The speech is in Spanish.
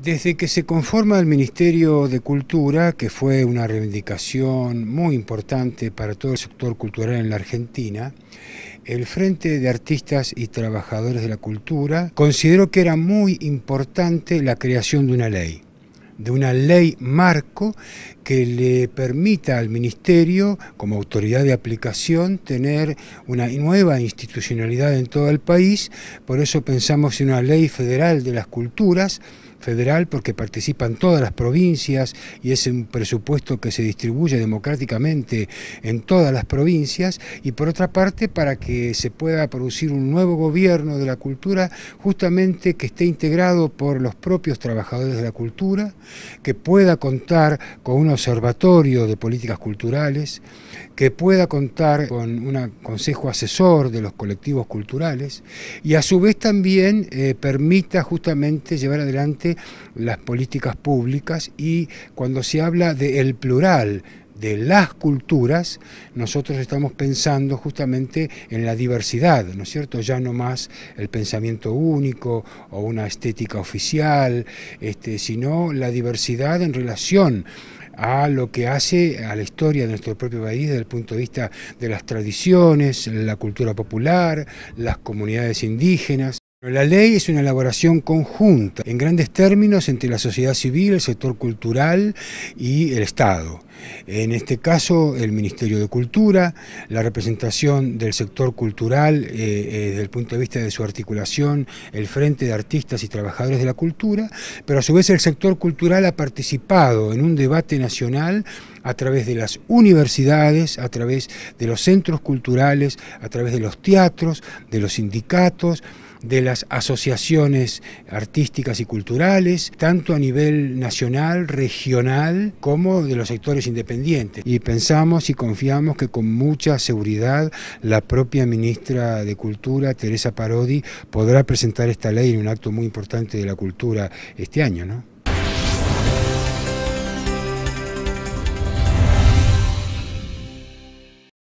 Desde que se conforma el Ministerio de Cultura, que fue una reivindicación muy importante para todo el sector cultural en la Argentina, el Frente de Artistas y Trabajadores de la Cultura consideró que era muy importante la creación de una ley, de una ley marco que le permita al Ministerio, como autoridad de aplicación, tener una nueva institucionalidad en todo el país. Por eso pensamos en una ley federal de las culturas, federal porque participan todas las provincias y es un presupuesto que se distribuye democráticamente en todas las provincias y por otra parte para que se pueda producir un nuevo gobierno de la cultura justamente que esté integrado por los propios trabajadores de la cultura, que pueda contar con unos observatorio de políticas culturales que pueda contar con un consejo asesor de los colectivos culturales y a su vez también eh, permita justamente llevar adelante las políticas públicas y cuando se habla del plural, de las culturas, nosotros estamos pensando justamente en la diversidad, ¿no es cierto? Ya no más el pensamiento único o una estética oficial, este, sino la diversidad en relación a lo que hace a la historia de nuestro propio país desde el punto de vista de las tradiciones, la cultura popular, las comunidades indígenas. La ley es una elaboración conjunta, en grandes términos, entre la sociedad civil, el sector cultural y el Estado. En este caso, el Ministerio de Cultura, la representación del sector cultural eh, eh, desde el punto de vista de su articulación, el Frente de Artistas y Trabajadores de la Cultura, pero a su vez el sector cultural ha participado en un debate nacional a través de las universidades, a través de los centros culturales, a través de los teatros, de los sindicatos, de las asociaciones artísticas y culturales, tanto a nivel nacional, regional, como de los sectores independientes. Y pensamos y confiamos que con mucha seguridad la propia ministra de Cultura, Teresa Parodi, podrá presentar esta ley en un acto muy importante de la cultura este año.